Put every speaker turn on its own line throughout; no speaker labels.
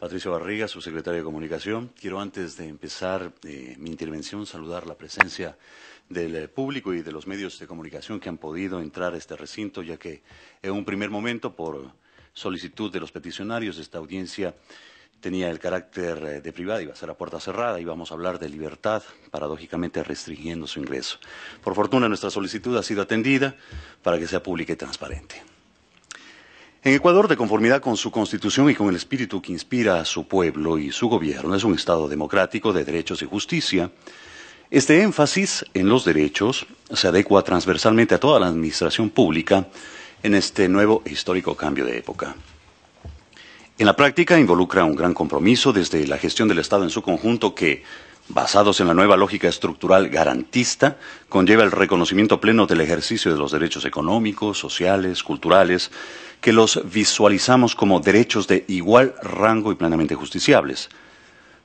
Patricio Barriga, su secretaria de Comunicación. Quiero antes de empezar eh, mi intervención saludar la presencia del eh, público y de los medios de comunicación que han podido entrar a este recinto, ya que en un primer momento, por solicitud de los peticionarios, esta audiencia tenía el carácter eh, de privada, iba a ser a puerta cerrada, y vamos a hablar de libertad, paradójicamente restringiendo su ingreso. Por fortuna, nuestra solicitud ha sido atendida para que sea pública y transparente. En Ecuador, de conformidad con su constitución y con el espíritu que inspira a su pueblo y su gobierno, es un Estado democrático de derechos y justicia. Este énfasis en los derechos se adecua transversalmente a toda la administración pública en este nuevo e histórico cambio de época. En la práctica involucra un gran compromiso desde la gestión del Estado en su conjunto que, basados en la nueva lógica estructural garantista, conlleva el reconocimiento pleno del ejercicio de los derechos económicos, sociales, culturales, que los visualizamos como derechos de igual rango y plenamente justiciables.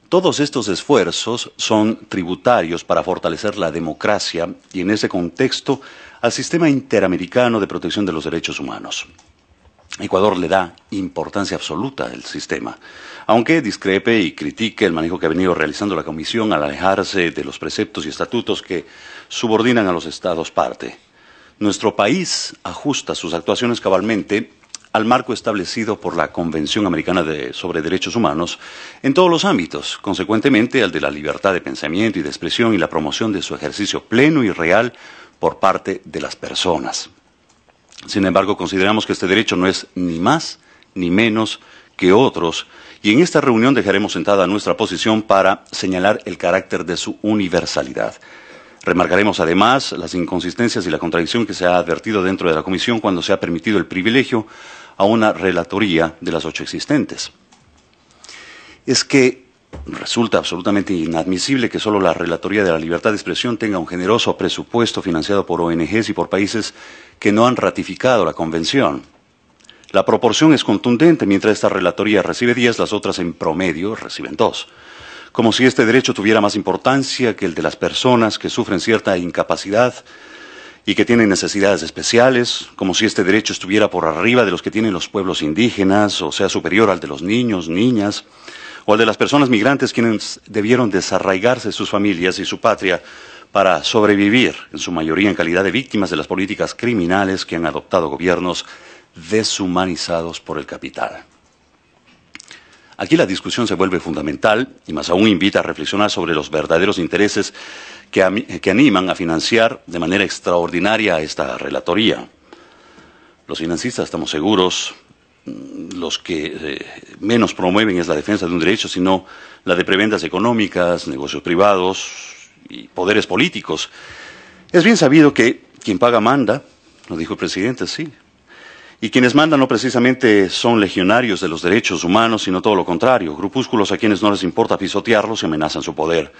Todos estos esfuerzos son tributarios para fortalecer la democracia y en ese contexto al sistema interamericano de protección de los derechos humanos. Ecuador le da importancia absoluta al sistema, aunque discrepe y critique el manejo que ha venido realizando la Comisión al alejarse de los preceptos y estatutos que subordinan a los Estados parte. Nuestro país ajusta sus actuaciones cabalmente al marco establecido por la Convención Americana sobre Derechos Humanos en todos los ámbitos, consecuentemente al de la libertad de pensamiento y de expresión y la promoción de su ejercicio pleno y real por parte de las personas. Sin embargo, consideramos que este derecho no es ni más ni menos que otros, y en esta reunión dejaremos sentada nuestra posición para señalar el carácter de su universalidad. Remarcaremos además las inconsistencias y la contradicción que se ha advertido dentro de la Comisión cuando se ha permitido el privilegio a una relatoría de las ocho existentes. Es que resulta absolutamente inadmisible que solo la relatoría de la libertad de expresión tenga un generoso presupuesto financiado por ONGs y por países que no han ratificado la convención. La proporción es contundente, mientras esta relatoría recibe diez, las otras en promedio reciben dos. como si este derecho tuviera más importancia que el de las personas que sufren cierta incapacidad y que tienen necesidades especiales, como si este derecho estuviera por arriba de los que tienen los pueblos indígenas, o sea, superior al de los niños, niñas, o al de las personas migrantes quienes debieron desarraigarse sus familias y su patria para sobrevivir, en su mayoría en calidad de víctimas de las políticas criminales que han adoptado gobiernos deshumanizados por el capital. Aquí la discusión se vuelve fundamental y más aún invita a reflexionar sobre los verdaderos intereses que, animan a financiar de manera extraordinaria esta relatoría. Los financistas, estamos seguros, mm, los que eh, menos promueven es la defensa de un derecho, sino la de prebendas económicas, negocios privados y poderes políticos. Es bien sabido que quien paga manda, lo dijo el presidente, sí, y quienes mandan no precisamente son legionarios de los derechos humanos, sino todo lo contrario, grupúsculos a quienes no les importa pisotearlos y amenazan su poder.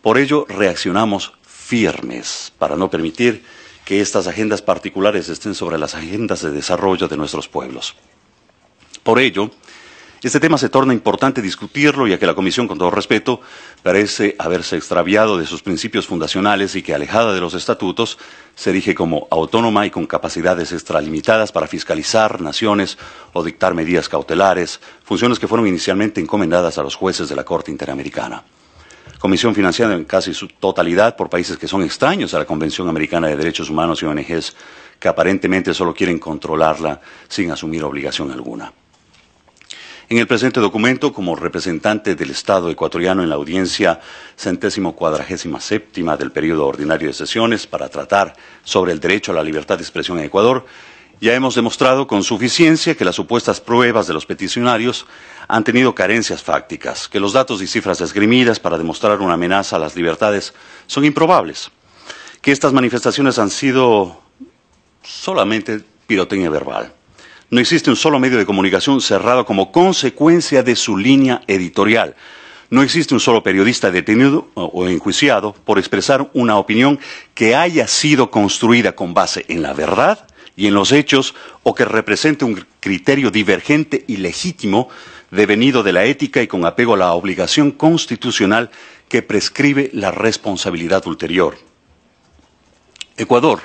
Por ello, reaccionamos firmes para no permitir que estas agendas particulares estén sobre las agendas de desarrollo de nuestros pueblos. Por ello, este tema se torna importante discutirlo, ya que la Comisión, con todo respeto, parece haberse extraviado de sus principios fundacionales y que, alejada de los estatutos, se erige como autónoma y con capacidades extralimitadas para fiscalizar naciones o dictar medidas cautelares, funciones que fueron inicialmente encomendadas a los jueces de la Corte Interamericana. Comisión financiada en casi su totalidad por países que son extraños a la Convención Americana de Derechos Humanos y ONGs, que aparentemente solo quieren controlarla sin asumir obligación alguna. En el presente documento, como representante del Estado ecuatoriano en la audiencia centésimo cuadragésima séptima del periodo ordinario de sesiones para tratar sobre el derecho a la libertad de expresión en Ecuador, ya hemos demostrado con suficiencia que las supuestas pruebas de los peticionarios han tenido carencias fácticas, que los datos y cifras esgrimidas para demostrar una amenaza a las libertades son improbables, que estas manifestaciones han sido solamente pirotecnia verbal no existe un solo medio de comunicación cerrado como consecuencia de su línea editorial. No existe un solo periodista detenido o enjuiciado por expresar una opinión que haya sido construida con base en la verdad y en los hechos o que represente un criterio divergente y legítimo devenido de la ética y con apego a la obligación constitucional que prescribe la responsabilidad ulterior. Ecuador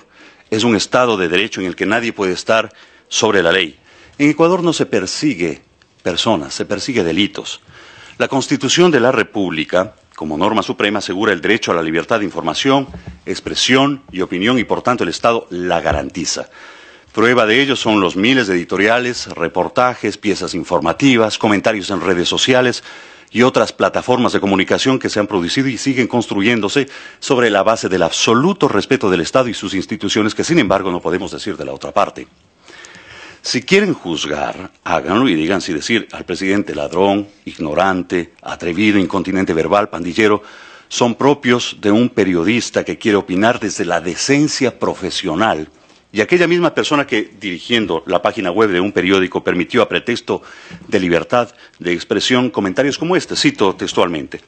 es un Estado de derecho en el que nadie puede estar sobre la ley. En Ecuador no se persigue personas, se persigue delitos. La Constitución de la República, como norma suprema, asegura el derecho a la libertad de información, expresión y opinión y por tanto el Estado la garantiza. Prueba de ello son los miles de editoriales, reportajes, piezas informativas, comentarios en redes sociales y otras plataformas de comunicación que se han producido y siguen construyéndose sobre la base del absoluto respeto del Estado y sus instituciones que sin embargo no podemos decir de la otra parte. Si quieren juzgar, háganlo y digan si decir al presidente ladrón, ignorante, atrevido, incontinente verbal, pandillero, son propios de un periodista que quiere opinar desde la decencia profesional. Y aquella misma persona que, dirigiendo la página web de un periódico, permitió a pretexto de libertad de expresión comentarios como este, cito textualmente.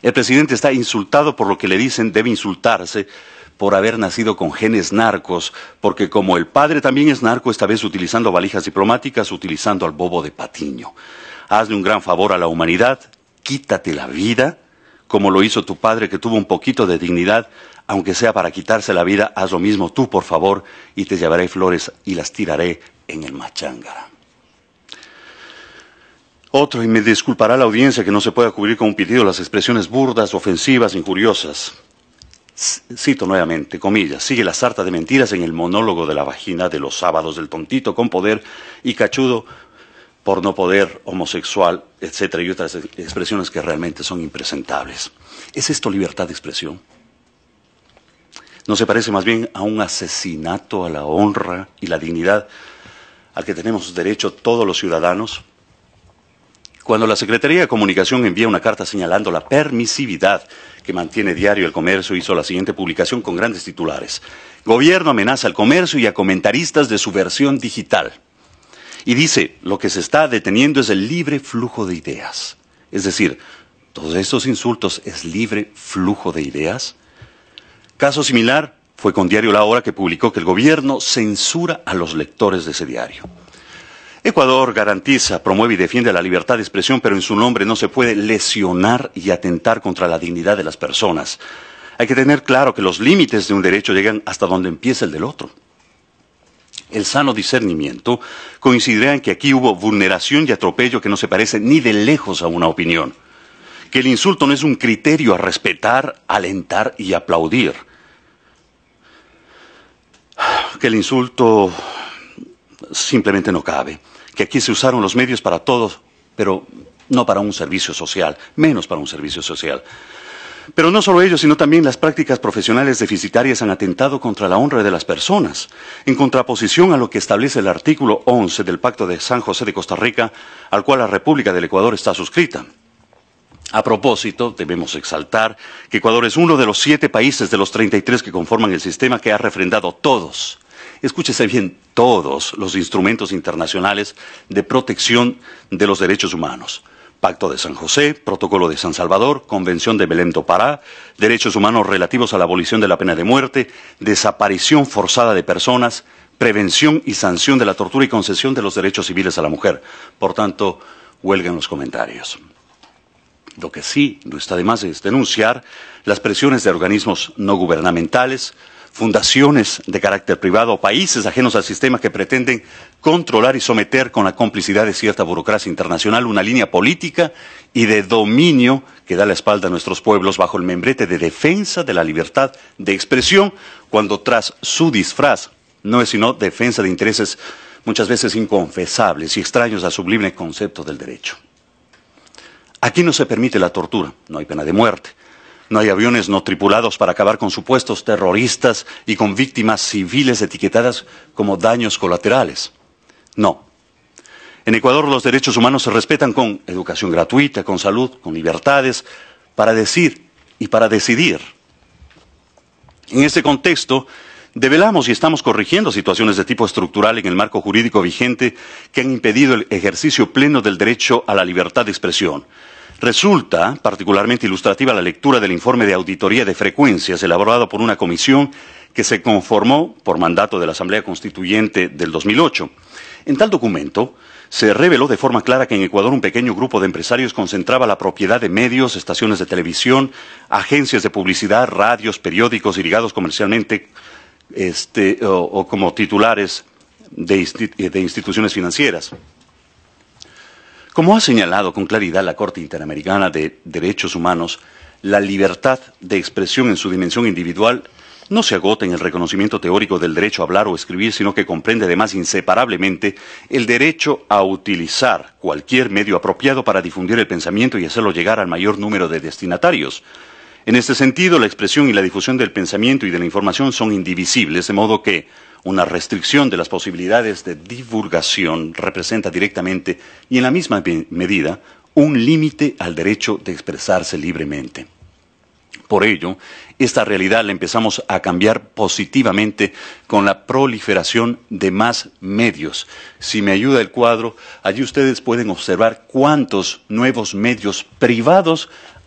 El presidente está insultado por lo que le dicen debe insultarse por haber nacido con genes narcos, porque como el padre también es narco, esta vez utilizando valijas diplomáticas, utilizando al bobo de Patiño. Hazle un gran favor a la humanidad, quítate la vida, como lo hizo tu padre que tuvo un poquito de dignidad, aunque sea para quitarse la vida, haz lo mismo tú, por favor, y te llevaré flores y las tiraré en el Machangara. Otro, y me disculpará la audiencia que no se pueda cubrir con un pedido las expresiones burdas, ofensivas, injuriosas. Cito nuevamente, comillas, sigue la sarta de mentiras en el monólogo de la vagina de los sábados del tontito con poder y cachudo por no poder, homosexual, etcétera, y otras expresiones que realmente son impresentables. ¿Es esto libertad de expresión? ¿No se parece más bien a un asesinato a la honra y la dignidad al que tenemos derecho todos los ciudadanos? Cuando la Secretaría de Comunicación envía una carta señalando la permisividad que mantiene diario el comercio, hizo la siguiente publicación con grandes titulares. Gobierno amenaza al comercio y a comentaristas de su versión digital. Y dice, lo que se está deteniendo es el libre flujo de ideas. Es decir, todos estos insultos es libre flujo de ideas. Caso similar fue con Diario La Hora que publicó que el gobierno censura a los lectores de ese diario. Ecuador garantiza, promueve y defiende la libertad de expresión, pero en su nombre no se puede lesionar y atentar contra la dignidad de las personas. Hay que tener claro que los límites de un derecho llegan hasta donde empieza el del otro. El sano discernimiento coincidirá en que aquí hubo vulneración y atropello que no se parece ni de lejos a una opinión. Que el insulto no es un criterio a respetar, alentar y aplaudir. Que el insulto simplemente no cabe. Que aquí se usaron los medios para todos, pero no para un servicio social, menos para un servicio social. Pero no solo ello, sino también las prácticas profesionales deficitarias han atentado contra la honra de las personas, en contraposición a lo que establece el artículo 11 del Pacto de San José de Costa Rica, al cual la República del Ecuador está suscrita. A propósito, debemos exaltar que Ecuador es uno de los siete países de los 33 que conforman el sistema que ha refrendado todos escúchese bien, todos los instrumentos internacionales de protección de los derechos humanos. Pacto de San José, Protocolo de San Salvador, Convención de Belém do Pará, derechos humanos relativos a la abolición de la pena de muerte, desaparición forzada de personas, prevención y sanción de la tortura y concesión de los derechos civiles a la mujer. Por tanto, en los comentarios. Lo que sí no está de más es denunciar las presiones de organismos no gubernamentales, fundaciones de carácter privado o países ajenos al sistema que pretenden controlar y someter con la complicidad de cierta burocracia internacional una línea política y de dominio que da la espalda a nuestros pueblos bajo el membrete de defensa de la libertad de expresión, cuando tras su disfraz no es sino defensa de intereses muchas veces inconfesables y extraños al sublime concepto del derecho. Aquí no se permite la tortura, no hay pena de muerte, no hay aviones no tripulados para acabar con supuestos terroristas y con víctimas civiles etiquetadas como daños colaterales. No. En Ecuador los derechos humanos se respetan con educación gratuita, con salud, con libertades, para decir y para decidir. En este contexto, develamos y estamos corrigiendo situaciones de tipo estructural en el marco jurídico vigente que han impedido el ejercicio pleno del derecho a la libertad de expresión Resulta particularmente ilustrativa la lectura del informe de auditoría de frecuencias elaborado por una comisión que se conformó por mandato de la Asamblea Constituyente del 2008. En tal documento se reveló de forma clara que en Ecuador un pequeño grupo de empresarios concentraba la propiedad de medios, estaciones de televisión, agencias de publicidad, radios, periódicos irrigados comercialmente este, o, como titulares de instituciones financieras. Como ha señalado con claridad la Corte Interamericana de Derechos Humanos, la libertad de expresión en su dimensión individual no se agota en el reconocimiento teórico del derecho a hablar o escribir, sino que comprende además inseparablemente el derecho a utilizar cualquier medio apropiado para difundir el pensamiento y hacerlo llegar al mayor número de destinatarios. En este sentido, la expresión y la difusión del pensamiento y de la información son indivisibles, de modo que una restricción de las posibilidades de divulgación representa directamente y en la misma medida un límite al derecho de expresarse libremente. Por ello, esta realidad la empezamos a cambiar positivamente con la proliferación de más medios. Si me ayuda el cuadro, allí ustedes pueden observar cuántos nuevos medios privados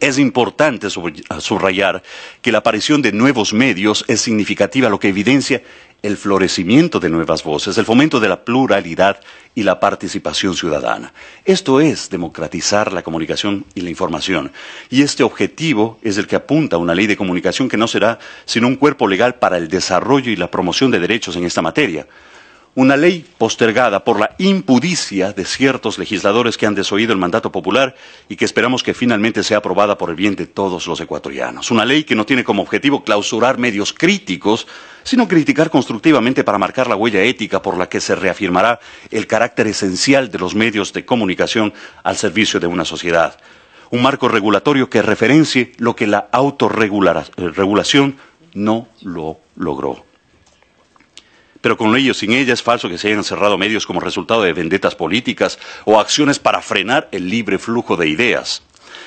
Es importante ah, subrayar que la aparición de nuevos medios es significativa, lo que evidencia el florecimiento de nuevas voces, el fomento de la pluralidad y la participación ciudadana. Esto es democratizar la comunicación y la información. Y este objetivo es el que apunta a una ley de comunicación que no será sino un cuerpo legal para el desarrollo y la promoción de derechos en esta materia una ley postergada por la impudicia de ciertos legisladores que han desoído el mandato popular y que esperamos que finalmente sea aprobada por el bien de todos los ecuatorianos. Una ley que no tiene como objetivo clausurar medios críticos, sino criticar constructivamente para marcar la huella ética por la que se reafirmará el carácter esencial de los medios de comunicación al servicio de una sociedad. Un marco regulatorio que referencie lo que la autorregulación eh, no lo logró. Pero con ello, sin ella, es falso que se hayan cerrado medios como resultado de vendetas políticas o acciones para frenar el libre flujo de ideas.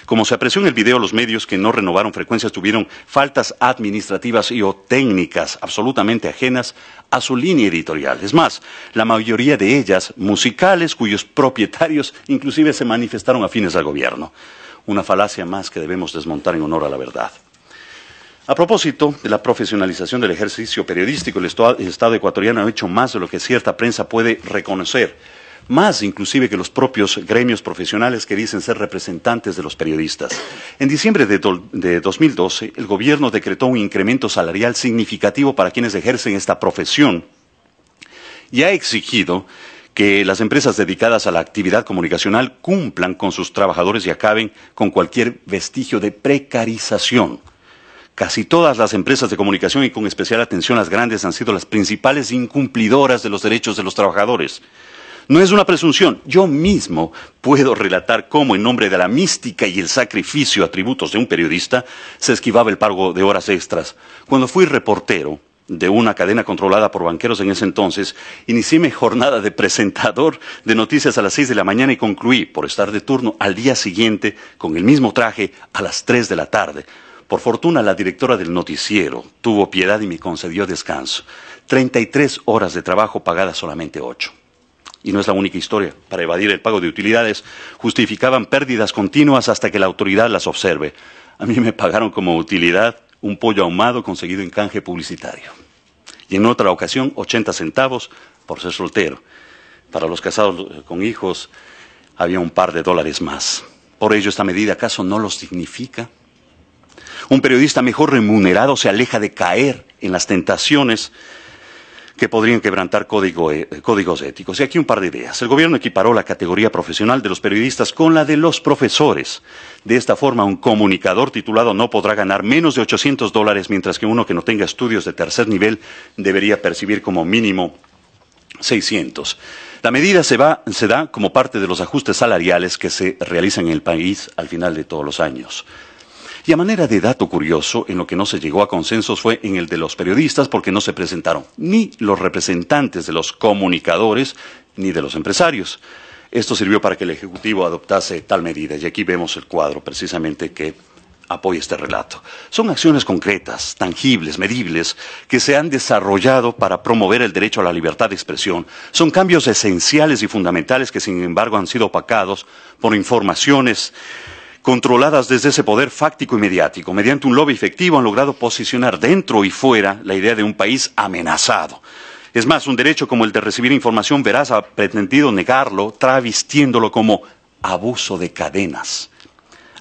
Como se apreció en el video, los medios que no renovaron frecuencias tuvieron faltas administrativas y o técnicas absolutamente ajenas a su línea editorial. Es más, la mayoría de ellas musicales cuyos propietarios inclusive se manifestaron afines al gobierno. Una falacia más que debemos desmontar en honor a la verdad. A propósito de la profesionalización del ejercicio periodístico, el Estado, ecuatoriano ha hecho más de lo que cierta prensa puede reconocer, más inclusive que los propios gremios profesionales que dicen ser representantes de los periodistas. En diciembre de 2012, el gobierno decretó un incremento salarial significativo para quienes ejercen esta profesión y ha exigido que las empresas dedicadas a la actividad comunicacional cumplan con sus trabajadores y acaben con cualquier vestigio de precarización. Casi todas las empresas de comunicación y con especial atención las grandes han sido las principales incumplidoras de los derechos de los trabajadores. No es una presunción, yo mismo puedo relatar cómo en nombre de la mística y el sacrificio atributos de un periodista se esquivaba el pago de horas extras. Cuando fui reportero, de una cadena controlada por banqueros en ese entonces, inicié mi jornada de presentador de noticias a las 6 de la mañana y concluí, por estar de turno, al día siguiente con el mismo traje a las 3 de la tarde. Por fortuna, la directora del noticiero tuvo piedad y me concedió descanso. 33 horas de trabajo pagadas solamente 8. Y no es la única historia. Para evadir el pago de utilidades, justificaban pérdidas continuas hasta que la autoridad las observe. A mí me pagaron como utilidad un pollo ahumado conseguido en canje publicitario. Y en otra ocasión, 80 centavos por ser soltero. Para los casados eh, con hijos, había un par de dólares más. Por ello, esta medida acaso no lo significa un periodista mejor remunerado se aleja de caer en las tentaciones que podrían quebrantar e-, códigos éticos. Y aquí un par de ideas. El gobierno equiparó la categoría profesional de los periodistas con la de los profesores. De esta forma, un comunicador titulado no podrá ganar menos de 800 dólares, mientras que uno que no tenga estudios de tercer nivel debería percibir como mínimo 600. La medida se da como parte de los ajustes salariales que se realizan en el país al final de todos los años. Y a manera de dato curioso, en lo que no se llegó a consensos fue en el de los periodistas porque no se presentaron ni los representantes de los comunicadores ni de los empresarios. Esto sirvió para que el Ejecutivo adoptase tal medida y aquí vemos el cuadro precisamente que apoya este relato. Son acciones concretas, tangibles, medibles, que se han desarrollado para promover el derecho a la libertad de expresión. Son cambios esenciales y fundamentales que, sin embargo, han sido opacados por informaciones controladas desde ese poder fáctico y mediático. Mediante un lobby efectivo han logrado posicionar dentro y fuera la idea de un país amenazado. Es más, un derecho como el de recibir información veraz ha pretendido negarlo, travestiéndolo como abuso de cadenas.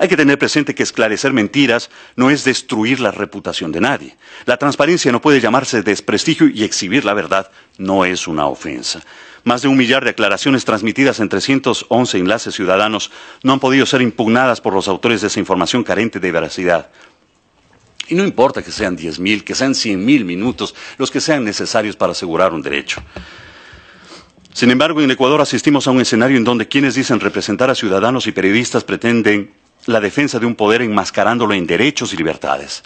Hay que tener presente que esclarecer mentiras no es destruir la reputación de nadie. La transparencia no puede llamarse desprestigio y exhibir la verdad no es una ofensa. Más de un millar de aclaraciones transmitidas en 311 enlaces ciudadanos no han podido ser impugnadas por los autores de esa información carente de veracidad. Y no importa que sean 10.000, que sean 100.000 minutos, los que sean necesarios para asegurar un derecho. Sin embargo, en Ecuador asistimos a un escenario en donde quienes dicen representar a ciudadanos y periodistas pretenden la defensa de un poder enmascarándolo en derechos y libertades.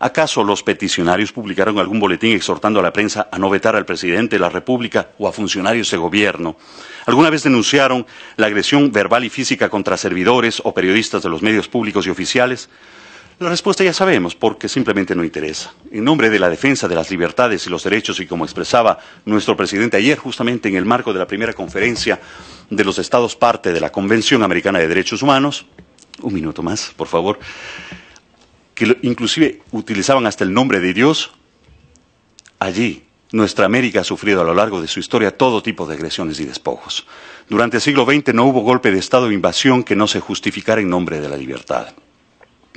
¿Acaso los peticionarios publicaron algún boletín exhortando a la prensa a no vetar al presidente de la República o a funcionarios de gobierno? ¿Alguna vez denunciaron la agresión verbal y física contra servidores o periodistas de los medios públicos y oficiales? La respuesta ya sabemos, porque simplemente no interesa. En nombre de la defensa de las libertades y los derechos, y como expresaba nuestro presidente ayer, justamente en el marco de la primera conferencia de los Estados parte de la Convención Americana de Derechos Humanos, un minuto más, por favor, que inclusive utilizaban hasta el nombre de Dios, allí nuestra América ha sufrido a lo largo de su historia todo tipo de agresiones y despojos. Durante el siglo XX no hubo golpe de Estado o invasión que no se justificara en nombre de la libertad.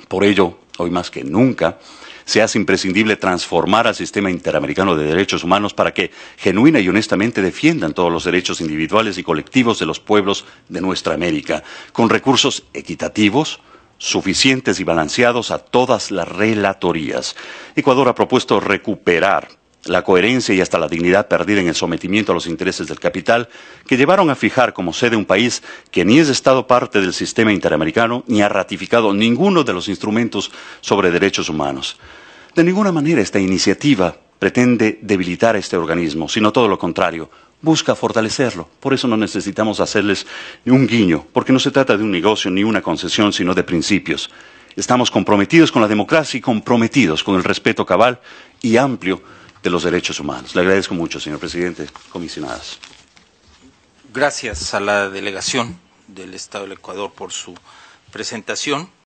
Por ello, hoy más que nunca, se hace imprescindible transformar al sistema interamericano de derechos humanos para que genuina y honestamente defiendan todos los derechos individuales y colectivos de los pueblos de nuestra América, con recursos equitativos, suficientes y balanceados a todas las relatorías. Ecuador ha propuesto recuperar la coherencia y hasta la dignidad perdida en el sometimiento a los intereses del capital, que llevaron a fijar como sede un país que ni es Estado parte del sistema interamericano ni ha ratificado ninguno de los instrumentos sobre derechos humanos. De ninguna manera esta iniciativa pretende debilitar este organismo, sino todo lo contrario, busca fortalecerlo. Por eso no necesitamos hacerles un guiño, porque no se trata de un negocio ni una concesión, sino de principios. Estamos comprometidos con la democracia y comprometidos con el respeto cabal y amplio de los derechos humanos. Le agradezco mucho, señor presidente, comisionadas. Gracias a la delegación del Estado del Ecuador por su presentación.